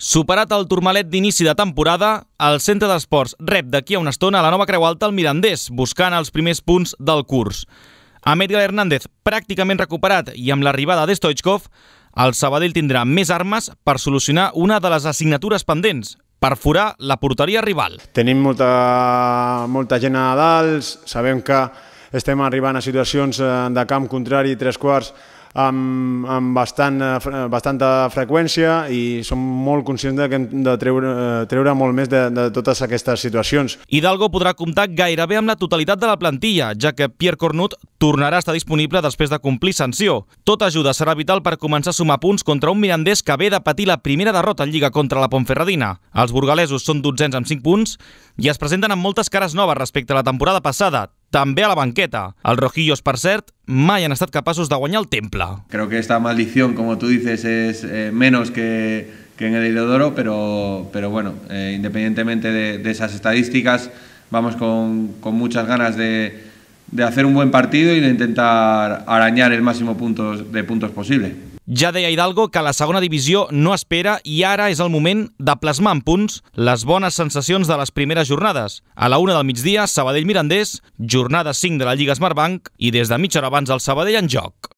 Superat el turmalet d'inici de temporada, el centre d'esports rep d'aquí a una estona la nova Creu Alta al Mirandès, buscant els primers punts del curs. Amb Edgar Hernández pràcticament recuperat i amb l'arribada de Stoichkov, el Sabadell tindrà més armes per solucionar una de les assignatures pendents, per forar la porteria rival. Tenim molta, molta gent a dalt, sabem que estem arribant a situacions eh, de camp contrari, tres quarts, amb, amb bastant, eh, eh, bastanta freqüència i som molt conscients de que hem de treure, eh, treure molt més de, de totes aquestes situacions. Hidalgo podrà comptar gairebé amb la totalitat de la plantilla, ja que Pierre Cornut tornarà a estar disponible després de complir sanció. Tota ajuda serà vital per començar a sumar punts contra un mirandès que ve de patir la primera derrota en Lliga contra la Pontferradina. Els burgalesos són dotzens amb 5 punts i es presenten amb moltes cares noves respecte a la temporada passada, también a la banqueta. al rojillos, per cert, mai han estat de guanyar el Creo que esta maldición, como tú dices, es eh, menos que, en el Heliodoro, pero, pero bueno, eh, independientemente de, esas estadísticas, vamos con, muchas ganas de, de hacer un buen partido y de intentar arañar el máximo puntos, de puntos posible. Ja deia Hidalgo que la segona divisió no espera i ara és el moment de plasmar en punts les bones sensacions de les primeres jornades. A la una del migdia, Sabadell-Mirandés, jornada 5 de la Lliga Smartbank i des de mitja hora abans el Sabadell en joc.